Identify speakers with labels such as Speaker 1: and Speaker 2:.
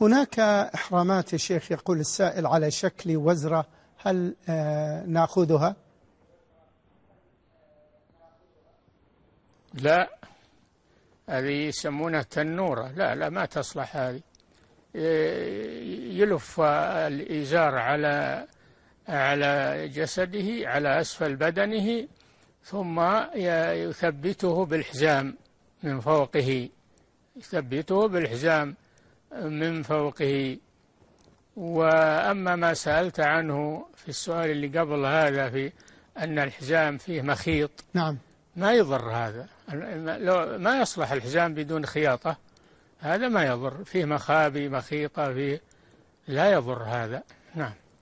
Speaker 1: هناك إحرامات يا شيخ يقول السائل على شكل وزرة هل آه، نأخذها
Speaker 2: لا هذه يسمونها تنورة لا لا ما تصلح هذه يلف الإزار على على جسده على أسفل بدنه ثم يثبته بالحزام من فوقه يثبته بالحزام من فوقه وأما ما سألت عنه في السؤال اللي قبل هذا في أن الحزام فيه مخيط نعم ما يضر هذا لو ما يصلح الحزام بدون خياطة هذا ما يضر فيه مخابي مخيطة فيه لا
Speaker 3: يضر هذا نعم